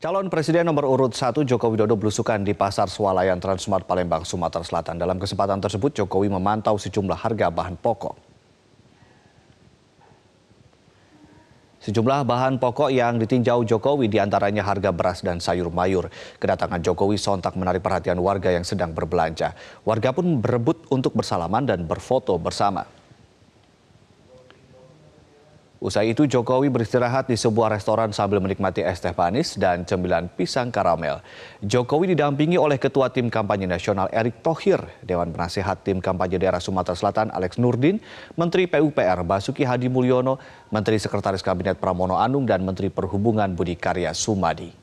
Calon Presiden nomor urut 1 Jokowi Dodo belusukan di Pasar Swalayan Transmart Palembang, Sumatera Selatan. Dalam kesempatan tersebut, Jokowi memantau sejumlah harga bahan pokok. Sejumlah bahan pokok yang ditinjau Jokowi diantaranya harga beras dan sayur mayur. Kedatangan Jokowi sontak menarik perhatian warga yang sedang berbelanja. Warga pun berebut untuk bersalaman dan berfoto bersama. Usai itu Jokowi beristirahat di sebuah restoran sambil menikmati es teh panis dan cemilan pisang karamel. Jokowi didampingi oleh Ketua Tim Kampanye Nasional Erick Thohir, Dewan Penasehat Tim Kampanye Daerah Sumatera Selatan Alex Nurdin, Menteri PUPR Basuki Hadi Mulyono, Menteri Sekretaris Kabinet Pramono Anung dan Menteri Perhubungan Budi Karya Sumadi.